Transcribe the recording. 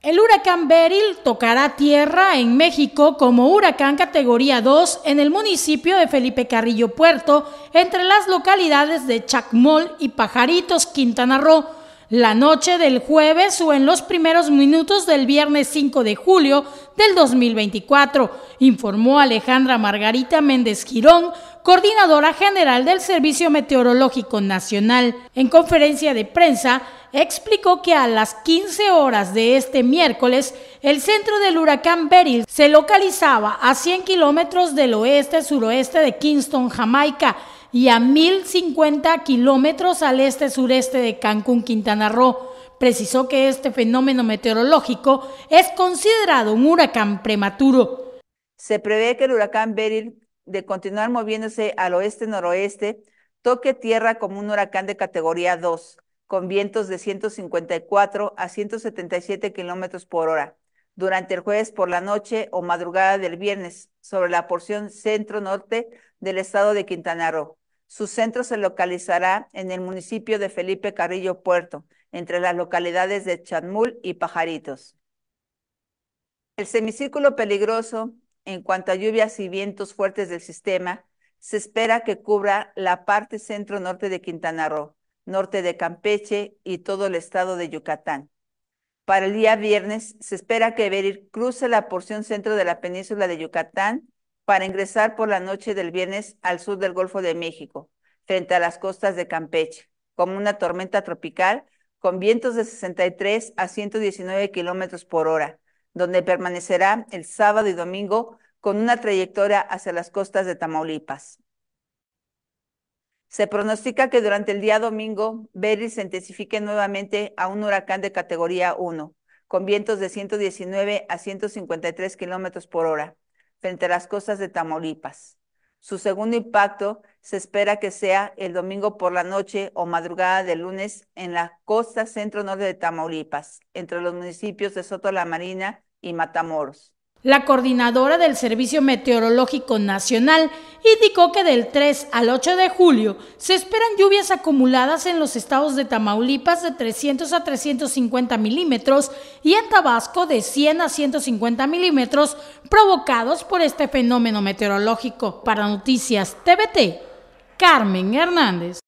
El huracán Beryl tocará tierra en México como huracán categoría 2 en el municipio de Felipe Carrillo Puerto, entre las localidades de Chacmol y Pajaritos, Quintana Roo la noche del jueves o en los primeros minutos del viernes 5 de julio del 2024, informó Alejandra Margarita Méndez Girón, coordinadora general del Servicio Meteorológico Nacional. En conferencia de prensa, explicó que a las 15 horas de este miércoles, el centro del huracán Beryl se localizaba a 100 kilómetros del oeste-suroeste de Kingston, Jamaica, y a 1050 kilómetros al este-sureste de Cancún, Quintana Roo. Precisó que este fenómeno meteorológico es considerado un huracán prematuro. Se prevé que el huracán Beryl, de continuar moviéndose al oeste-noroeste, toque tierra como un huracán de categoría 2, con vientos de 154 a 177 kilómetros por hora durante el jueves por la noche o madrugada del viernes sobre la porción centro-norte del estado de Quintana Roo. Su centro se localizará en el municipio de Felipe Carrillo Puerto, entre las localidades de Chanmul y Pajaritos. El semicírculo peligroso, en cuanto a lluvias y vientos fuertes del sistema, se espera que cubra la parte centro-norte de Quintana Roo, norte de Campeche y todo el estado de Yucatán para el día viernes se espera que Berir cruce la porción centro de la península de Yucatán para ingresar por la noche del viernes al sur del Golfo de México, frente a las costas de Campeche, como una tormenta tropical con vientos de 63 a 119 kilómetros por hora, donde permanecerá el sábado y domingo con una trayectoria hacia las costas de Tamaulipas. Se pronostica que durante el día domingo, Berry se intensifique nuevamente a un huracán de categoría 1, con vientos de 119 a 153 kilómetros por hora, frente a las costas de Tamaulipas. Su segundo impacto se espera que sea el domingo por la noche o madrugada del lunes en la costa centro-norte de Tamaulipas, entre los municipios de Soto la Marina y Matamoros. La coordinadora del Servicio Meteorológico Nacional indicó que del 3 al 8 de julio se esperan lluvias acumuladas en los estados de Tamaulipas de 300 a 350 milímetros y en Tabasco de 100 a 150 milímetros provocados por este fenómeno meteorológico. Para Noticias TVT, Carmen Hernández.